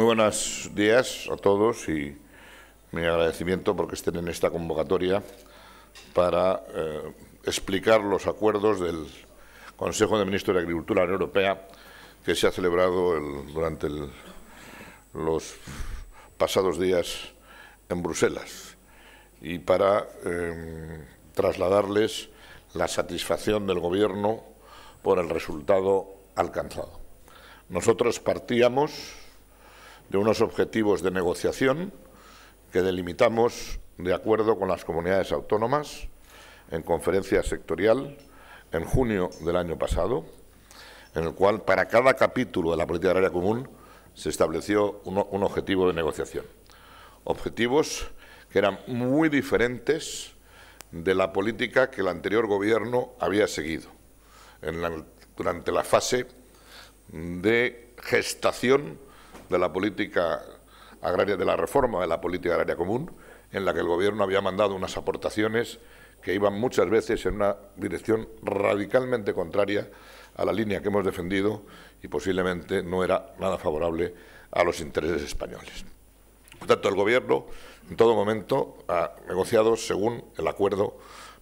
Muy buenos días a todos y mi agradecimiento porque estén en esta convocatoria para eh, explicar los acuerdos del Consejo de Ministros de Agricultura de la Unión Europea que se ha celebrado durante los pasados días en Bruselas y para eh, trasladarles la satisfacción del Gobierno por el resultado alcanzado. Nosotros partíamos de unos objetivos de negociación que delimitamos de acuerdo con las comunidades autónomas en conferencia sectorial en junio del año pasado, en el cual para cada capítulo de la política agraria común se estableció un, objetivo de negociación. Objetivos que eran muy diferentes de la política que el anterior gobierno había seguido durante la fase de gestación de la política agraria, de la reforma de la política agraria común, en la que el Gobierno había mandado unas aportaciones que iban muchas veces en una dirección radicalmente contraria a la línea que hemos defendido y posiblemente no era nada favorable a los intereses españoles. Por tanto, el Gobierno en todo momento ha negociado según el acuerdo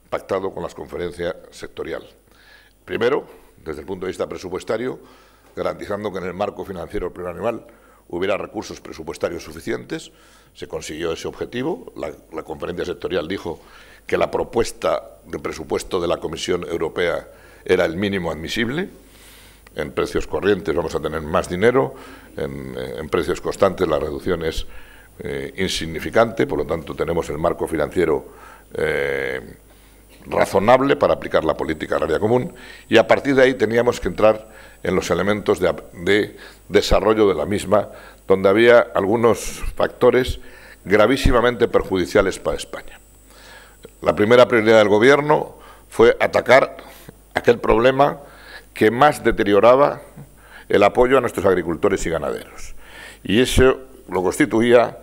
pactado con las conferencias sectoriales. Primero, desde el punto de vista presupuestario, garantizando que en el marco financiero plurianual hubiera recursos presupuestarios suficientes, se consiguió ese objetivo, la, conferencia sectorial dijo que la propuesta de presupuesto de la Comisión Europea era el mínimo admisible, en precios corrientes vamos a tener más dinero, en, eh, precios constantes la reducción es eh, insignificante, por lo tanto tenemos el marco financiero eh, razonable para aplicar la política agraria común y a partir de ahí teníamos que entrar en los elementos de, desarrollo de la misma, donde había algunos factores gravísimamente perjudiciales para España. La primera prioridad del Gobierno fue atacar aquel problema que más deterioraba el apoyo a nuestros agricultores y ganaderos. Y eso lo constituía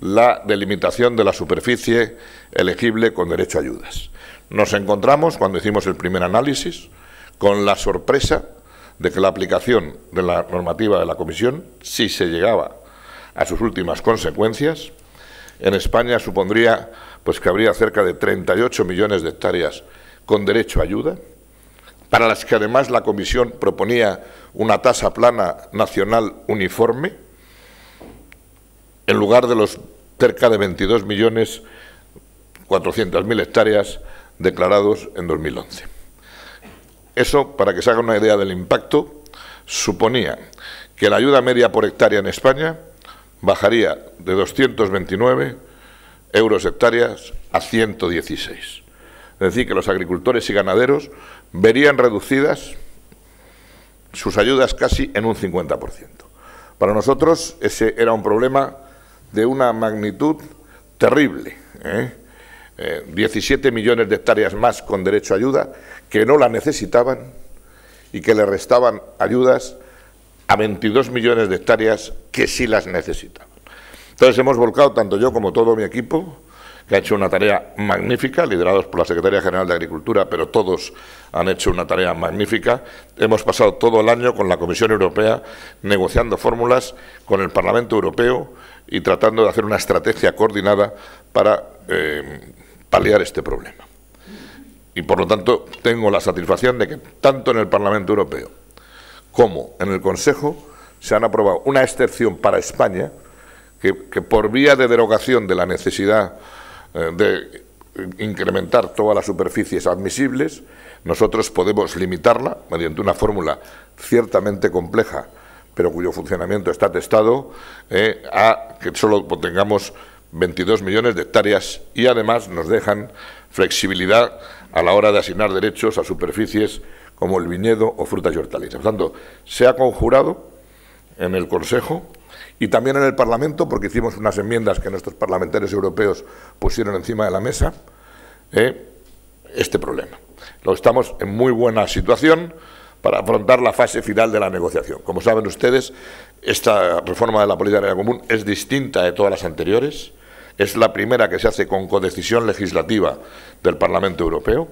la delimitación de la superficie elegible con derecho a ayudas. Nos encontramos, cuando hicimos el primer análisis, con la sorpresa de que la aplicación de la normativa de la Comisión, si se llegaba a sus últimas consecuencias, en España supondría pues, que habría cerca de 38 millones de hectáreas con derecho a ayuda, para las que además la Comisión proponía una tasa plana nacional uniforme, en lugar de los cerca de 22 millones mil hectáreas declarados en 2011. Eso, para que se haga una idea del impacto, suponía que la ayuda media por hectárea en España bajaría de 229 euros hectáreas a 116. Es decir, que los agricultores y ganaderos verían reducidas sus ayudas casi en un 50%. Para nosotros ese era un problema de una magnitud terrible. ¿eh? 17 eh, millones de hectáreas más con derecho a ayuda, que no la necesitaban y que le restaban ayudas a 22 millones de hectáreas que sí las necesitaban. Entonces hemos volcado, tanto yo como todo mi equipo, que ha hecho una tarea magnífica, liderados por la Secretaría General de Agricultura, pero todos han hecho una tarea magnífica. Hemos pasado todo el año con la Comisión Europea negociando fórmulas con el Parlamento Europeo y tratando de hacer una estrategia coordinada para eh, este problema. Y por lo tanto tengo la satisfacción de que tanto en el Parlamento Europeo como en el Consejo se han aprobado una excepción para España que, por vía de derogación de la necesidad eh, de incrementar todas las superficies admisibles, nosotros podemos limitarla mediante una fórmula ciertamente compleja, pero cuyo funcionamiento está testado, eh, a que solo tengamos 22 millones de hectáreas y además nos dejan flexibilidad a la hora de asignar derechos a superficies como el viñedo o frutas y hortalizas. Por tanto, se ha conjurado en el Consejo y también en el Parlamento, porque hicimos unas enmiendas que nuestros parlamentarios europeos pusieron encima de la mesa, eh, este problema. Lo estamos en muy buena situación para afrontar la fase final de la negociación. Como saben ustedes, esta reforma de la política la común es distinta de todas las anteriores es la primera que se hace con codecisión legislativa del Parlamento Europeo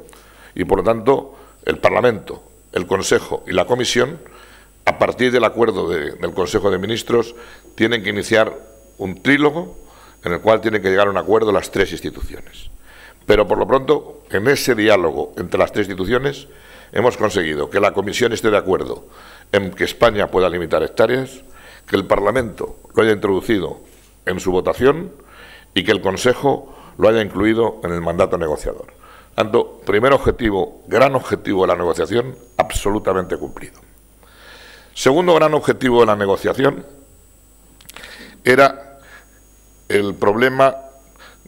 y, por lo tanto, el Parlamento, el Consejo y la Comisión, a partir del acuerdo del Consejo de Ministros, tienen que iniciar un trílogo en el cual tienen que llegar a un acuerdo las tres instituciones. Pero, por lo pronto, en ese diálogo entre las tres instituciones hemos conseguido que la Comisión esté de acuerdo en que España pueda limitar hectáreas, que el Parlamento lo haya introducido en su votación, y que el Consejo lo haya incluido en el mandato negociador. Tanto, primer objetivo, gran objetivo de la negociación, absolutamente cumplido. Segundo gran objetivo de la negociación era el problema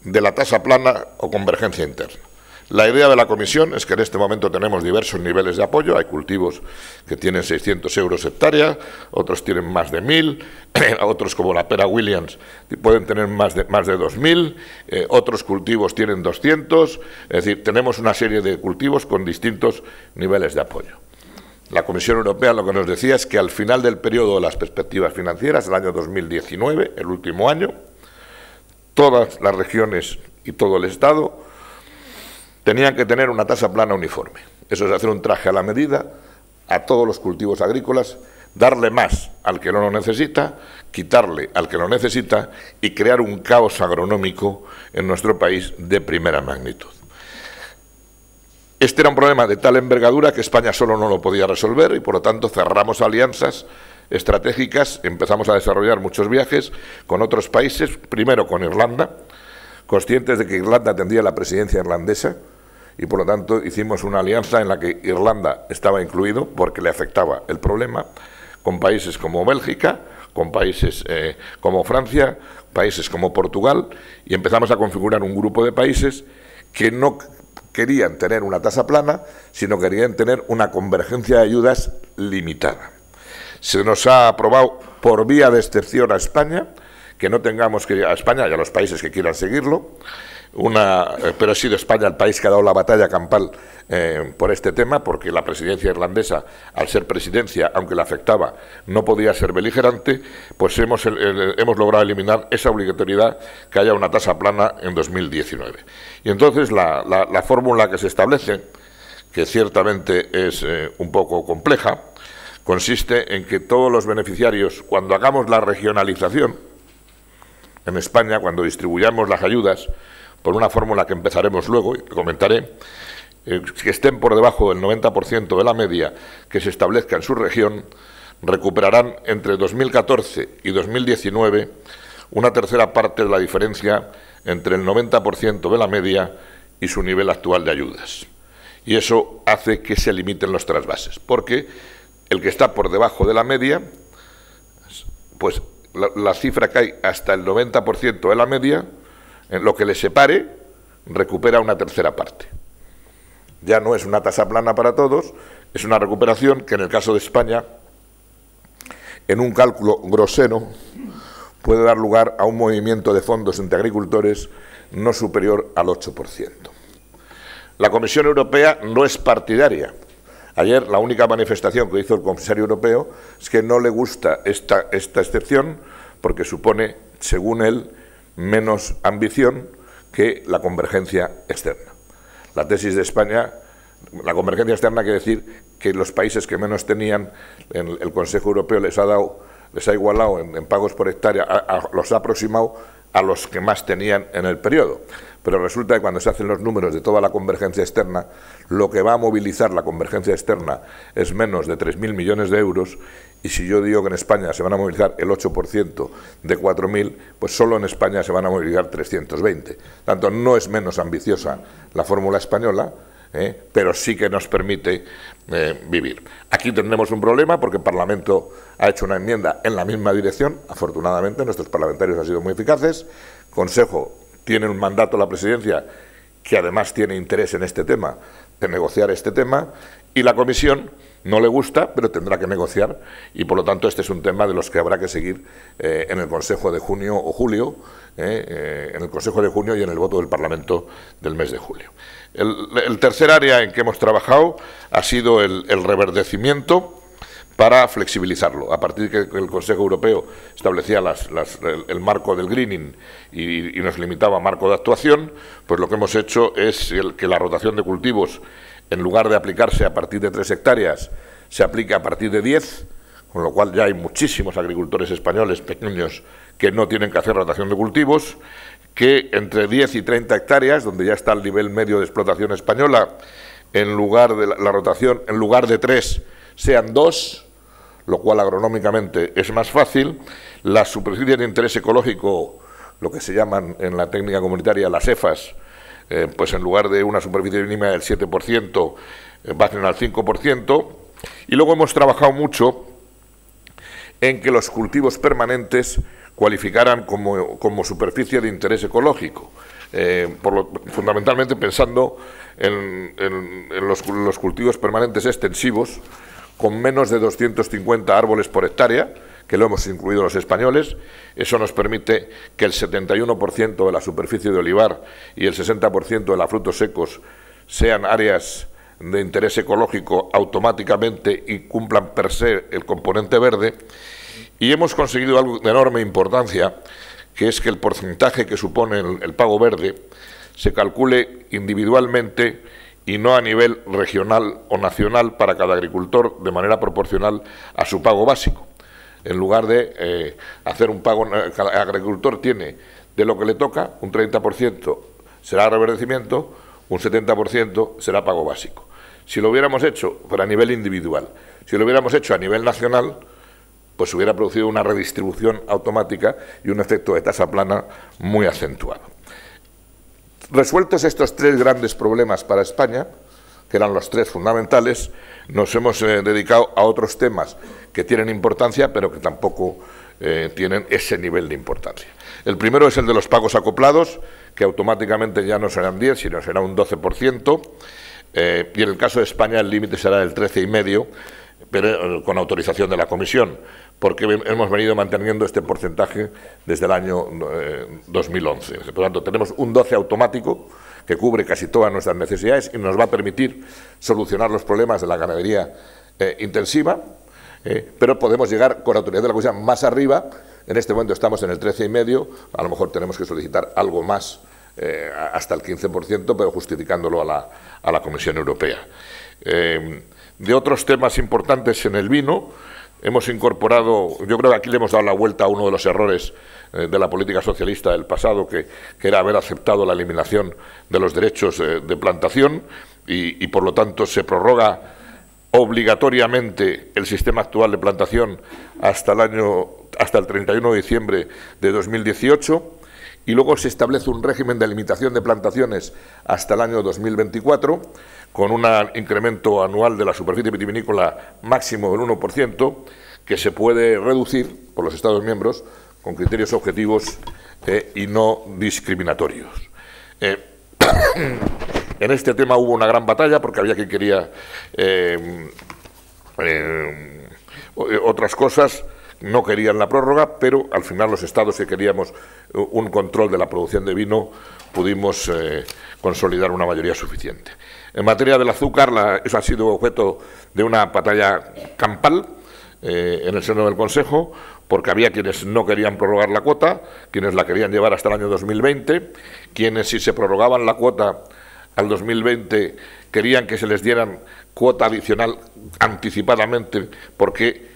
de la tasa plana o convergencia interna. La idea de la comisión es que en este momento tenemos diversos niveles de apoyo. Hay cultivos que tienen 600 euros hectárea, otros tienen más de 1.000, otros como la pera Williams pueden tener más de, más de 2.000, eh, otros cultivos tienen 200. Es decir, tenemos una serie de cultivos con distintos niveles de apoyo. La Comisión Europea lo que nos decía es que al final del periodo de las perspectivas financieras, el año 2019, el último año, todas las regiones y todo el Estado tenían que tener una tasa plana uniforme. Eso es hacer un traje a la medida a todos los cultivos agrícolas, darle más al que no lo necesita, quitarle al que lo necesita y crear un caos agronómico en nuestro país de primera magnitud. Este era un problema de tal envergadura que España solo no lo podía resolver y por lo tanto cerramos alianzas estratégicas, empezamos a desarrollar muchos viajes con otros países, primero con Irlanda, conscientes de que Irlanda tendría la presidencia irlandesa, y por lo tanto hicimos una alianza en la que Irlanda estaba incluido porque le afectaba el problema con países como Bélgica, con países eh, como Francia, países como Portugal y empezamos a configurar un grupo de países que no querían tener una tasa plana, sino querían tener una convergencia de ayudas limitada. Se nos ha aprobado por vía de excepción a España, que no tengamos que a España y a los países que quieran seguirlo, una, eh, pero ha sido España el país que ha dado la batalla campal eh, por este tema, porque la presidencia irlandesa, al ser presidencia, aunque la afectaba, no podía ser beligerante, pues hemos, hemos logrado eliminar esa obligatoriedad que haya una tasa plana en 2019. Y entonces la, la, fórmula que se establece, que ciertamente es eh, un poco compleja, consiste en que todos los beneficiarios, cuando hagamos la regionalización, en España, cuando distribuyamos las ayudas, por una fórmula que empezaremos luego y comentaré, eh, que estén por debajo del 90% de la media que se establezca en su región, recuperarán entre 2014 y 2019 una tercera parte de la diferencia entre el 90% de la media y su nivel actual de ayudas. Y eso hace que se limiten los trasvases, porque el que está por debajo de la media, pues la, la cifra cae hasta el 90% de la media, en lo que le separe, recupera una tercera parte. Ya no es una tasa plana para todos, es una recuperación que en el caso de España, en un cálculo grosero, puede dar lugar a un movimiento de fondos entre agricultores no superior al 8%. La Comisión Europea no es partidaria. Ayer la única manifestación que hizo el comisario europeo es que no le gusta esta, esta excepción porque supone, según él, menos ambición que la convergencia externa. La tesis de España, la convergencia externa quiere decir que los países que menos tenían, en el Consejo Europeo les ha dado les ha igualado en, pagos por hectárea, los ha aproximado a los que más tenían en el periodo. Pero resulta que cuando se hacen los números de toda la convergencia externa, lo que va a movilizar la convergencia externa es menos de 3.000 millones de euros y si yo digo que en España se van a movilizar el 8% de 4.000, pues solo en España se van a movilizar 320. Tanto no es menos ambiciosa la fórmula española, ¿eh? pero sí que nos permite eh, vivir. Aquí tenemos un problema porque el Parlamento ha hecho una enmienda en la misma dirección, afortunadamente nuestros parlamentarios han sido muy eficaces, Consejo tiene un mandato la Presidencia que además tiene interés en este tema, de negociar este tema, y la Comisión no le gusta, pero tendrá que negociar, y por lo tanto este es un tema de los que habrá que seguir eh, en el Consejo de junio o julio, en el Consejo de junio y en el voto del Parlamento del mes de julio. El, tercer área en que hemos trabajado ha sido el, reverdecimiento para flexibilizarlo. A partir de que el Consejo Europeo establecía el, marco del greening y, nos limitaba a marco de actuación, pues lo que hemos hecho es que la rotación de cultivos, en lugar de aplicarse a partir de tres hectáreas, se aplique a partir de diez, con lo cual ya hay muchísimos agricultores españoles pequeños que no tienen que hacer rotación de cultivos que entre 10 y 30 hectáreas, donde ya está el nivel medio de explotación española, en lugar de la, rotación, en lugar de tres sean dos, lo cual agronómicamente es más fácil, las superficies de interés ecológico, lo que se llaman en la técnica comunitaria las EFAS, eh, pues en lugar de una superficie mínima del 7%, eh, bajen al 5%, y luego hemos trabajado mucho en que los cultivos permanentes cualificaran como, superficie de interés ecológico. Eh, fundamentalmente pensando en, los, los, cultivos permanentes extensivos con menos de 250 árboles por hectárea, que lo hemos incluido los españoles. Eso nos permite que el 71% de la superficie de olivar y el 60% de los frutos secos sean áreas de interés ecológico automáticamente y cumplan per se el componente verde y hemos conseguido algo de enorme importancia, que es que el porcentaje que supone el, pago verde se calcule individualmente y no a nivel regional o nacional para cada agricultor de manera proporcional a su pago básico. En lugar de eh, hacer un pago, eh, cada agricultor tiene de lo que le toca un 30% será reverdecimiento, un 70% será pago básico. Si lo hubiéramos hecho para a nivel individual, si lo hubiéramos hecho a nivel nacional, pues hubiera producido una redistribución automática y un efecto de tasa plana muy acentuado. Resueltos estos tres grandes problemas para España, que eran los tres fundamentales, nos hemos eh, dedicado a otros temas que tienen importancia, pero que tampoco eh, tienen ese nivel de importancia. El primero es el de los pagos acoplados, que automáticamente ya no serán 10, sino será un 12%, eh, y en el caso de España el límite será del 13,5%, pero con autorización de la Comisión porque hemos venido manteniendo este porcentaje desde el año 2011. Eh, por lo tanto, tenemos un 12 automático que cubre casi todas nuestras necesidades y nos va a permitir solucionar los problemas de la ganadería eh, intensiva, eh, pero podemos llegar con la autoridad de la Comisión más arriba. En este momento estamos en el y medio. a lo mejor tenemos que solicitar algo más hasta el 15%, pero justificándolo a la, a la Comisión Europea. de otros temas importantes en el vino, Hemos incorporado, yo creo que aquí le hemos dado la vuelta a uno de los errores eh, de la política socialista del pasado, que, era haber aceptado la eliminación de los derechos eh, de plantación y, por lo tanto, se prorroga obligatoriamente el sistema actual de plantación hasta el año hasta el 31 de diciembre de 2018 y luego se establece un régimen de limitación de plantaciones hasta el año 2024, con un incremento anual de la superficie vitivinícola máximo del 1%, que se puede reducir por los Estados miembros con criterios objetivos eh, y no discriminatorios. Eh, en este tema hubo una gran batalla porque había quien quería eh, otras cosas no querían la prórroga, pero al final los estados que queríamos eh, un control de la producción de vino pudimos eh, consolidar una mayoría suficiente. En materia del azúcar, eso ha sido objeto de una batalla campal eh, en el seno del Consejo, porque había quienes no querían prorrogar la cuota, quienes la querían llevar hasta el año 2020, quienes si se prorrogaban la cuota al 2020 querían que se les dieran cuota adicional anticipadamente porque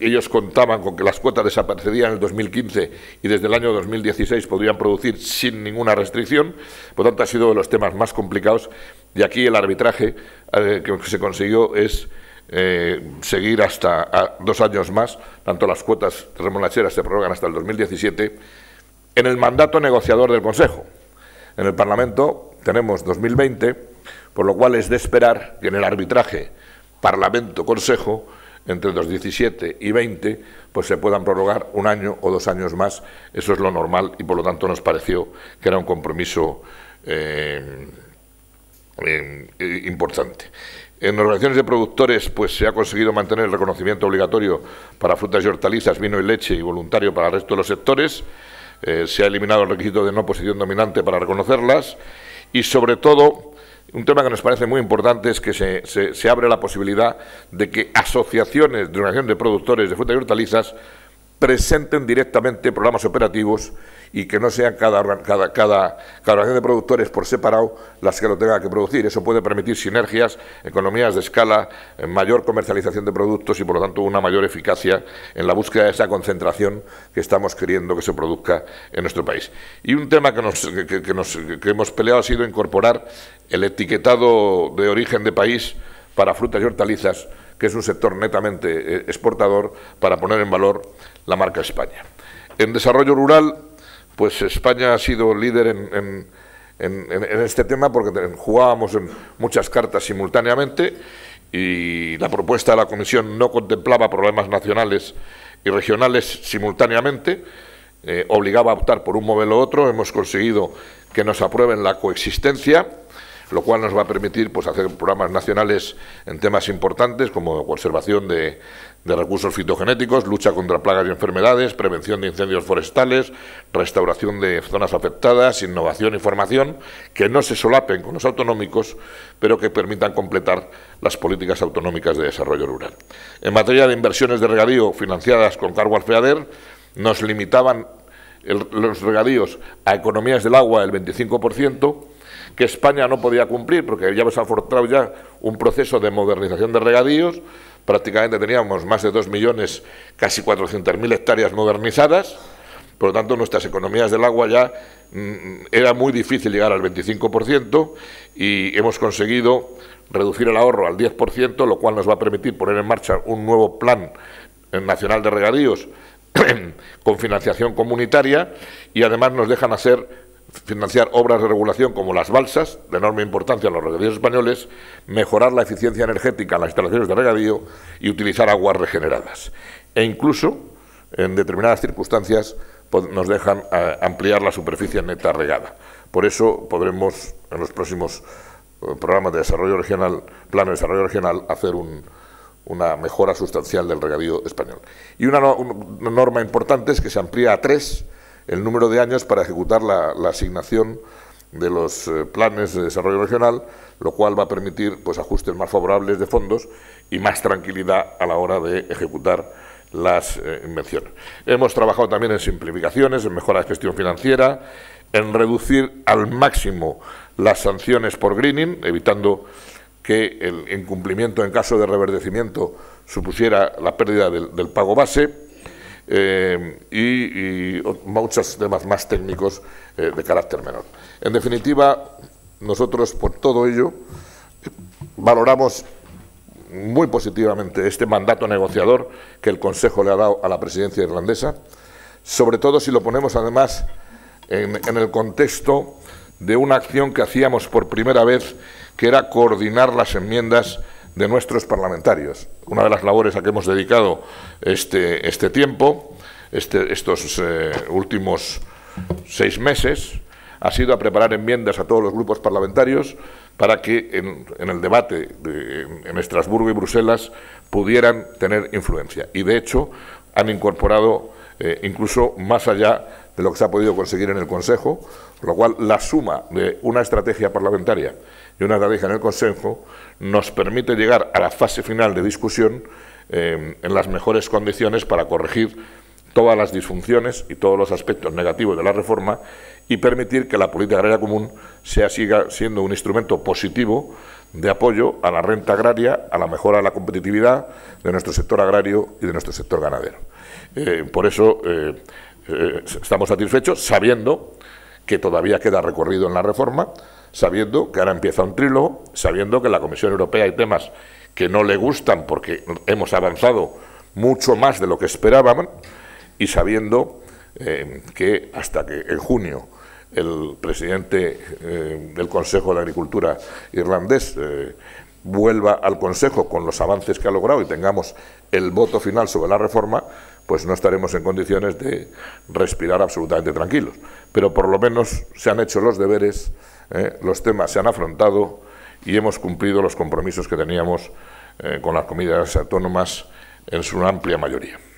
ellos contaban con que las cuotas desaparecerían en el 2015 y desde el año 2016 podrían producir sin ninguna restricción. Por tanto, ha sido de los temas más complicados y aquí el arbitraje eh, que se consiguió es eh, seguir hasta dos años más, tanto las cuotas remolacheras se prorrogan hasta el 2017, en el mandato negociador del Consejo. En el Parlamento tenemos 2020, por lo cual es de esperar que en el arbitraje Parlamento-Consejo entre los 17 y 20, pues se puedan prorrogar un año o dos años más. Eso es lo normal y por lo tanto nos pareció que era un compromiso eh, eh, eh, importante. En organizaciones de productores pues se ha conseguido mantener el reconocimiento obligatorio para frutas y hortalizas, vino y leche y voluntario para el resto de los sectores. se ha eliminado el requisito de no posición dominante para reconocerlas y sobre todo un tema que nos parece muy importante es que se, se, abre la posibilidad de que asociaciones de organización de productores de frutas y hortalizas presenten directamente programas operativos y que no sean cada, cada, cada, cada organización de productores por separado las que lo tenga que producir. Eso puede permitir sinergias, economías de escala, eh, mayor comercialización de productos y, por lo tanto, una mayor eficacia en la búsqueda de esa concentración que estamos queriendo que se produzca en nuestro país. Y un tema que, nos, nos, que hemos peleado ha sido incorporar el etiquetado de origen de país para frutas y hortalizas, que es un sector netamente eh, exportador, para poner en valor la marca España. En desarrollo rural pues España ha sido líder en, este tema porque jugábamos en muchas cartas simultáneamente y la propuesta de la Comisión no contemplaba problemas nacionales y regionales simultáneamente, eh, obligaba a optar por un modelo u otro, hemos conseguido que nos aprueben la coexistencia, lo cual nos va a permitir pues, hacer programas nacionales en temas importantes como conservación de, de recursos fitogenéticos, lucha contra plagas y enfermedades, prevención de incendios forestales, restauración de zonas afectadas, innovación y formación, que no se solapen con los autonómicos, pero que permitan completar las políticas autonómicas de desarrollo rural. En materia de inversiones de regadío financiadas con cargo al FEADER, nos limitaban los regadíos a economías del agua del 25%, que España no podía cumplir porque ya se ha ya un proceso de modernización de regadíos, prácticamente teníamos más de 2 millones, casi 400.000 hectáreas modernizadas, por lo tanto nuestras economías del agua ya mm, era muy difícil llegar al 25% y hemos conseguido reducir el ahorro al 10%, lo cual nos va a permitir poner en marcha un nuevo plan eh, nacional de regadíos con financiación comunitaria y además nos dejan hacer financiar obras de regulación como las balsas, de enorme importancia en los regadíos españoles, mejorar la eficiencia energética en las instalaciones de regadío y utilizar aguas regeneradas. E incluso, en determinadas circunstancias, nos dejan eh, ampliar la superficie neta regada. Por eso podremos, en los próximos eh, programas de desarrollo regional, plan de desarrollo regional, hacer una mejora sustancial del regadío español. Y una, norma importante es que se amplía a tres el número de años para ejecutar la, asignación de los eh, planes de desarrollo regional, lo cual va a permitir pues, ajustes más favorables de fondos y más tranquilidad a la hora de ejecutar las eh, invenciones. Hemos trabajado también en simplificaciones, en mejora de gestión financiera, en reducir al máximo las sanciones por greening, evitando que el incumplimiento en caso de reverdecimiento supusiera la pérdida del pago base eh, y, muchos temas más técnicos eh, de carácter menor. En definitiva, nosotros por todo ello valoramos muy positivamente este mandato negociador que el Consejo le ha dado a la presidencia irlandesa, sobre todo si lo ponemos además en el contexto de una acción que hacíamos por primera vez, que era coordinar las enmiendas de nuestros parlamentarios. Una de las labores a que hemos dedicado este, este tiempo, este, estos eh, últimos seis meses, ha sido a preparar enmiendas a todos los grupos parlamentarios para que en, el debate en Estrasburgo y Bruselas pudieran tener influencia. Y de hecho han incorporado eh, incluso más allá lo que se ha podido conseguir en el Consejo, lo cual la suma de una estrategia parlamentaria y una estrategia en el Consejo nos permite llegar a la fase final de discusión eh, en las mejores condiciones para corregir todas las disfunciones y todos los aspectos negativos de la reforma y permitir que la política agraria común sea, siga siendo un instrumento positivo de apoyo a la renta agraria, a la mejora de la competitividad de nuestro sector agrario y de nuestro sector ganadero. Eh, por eso, eh, eh, estamos satisfechos sabiendo que todavía queda recorrido en la reforma, sabiendo que ahora empieza un trílogo, sabiendo que en la Comisión Europea hay temas que no le gustan porque hemos avanzado mucho más de lo que esperábamos y sabiendo eh, que hasta que en junio el presidente eh, del Consejo de Agricultura irlandés vuelva al Consejo con los avances que ha logrado y tengamos el voto final sobre la reforma, pues no estaremos en condiciones de respirar absolutamente tranquilos. Pero por lo menos se han hecho los deberes, eh, los temas se han afrontado y hemos cumplido los compromisos que teníamos eh, con las comunidades autónomas en su amplia mayoría.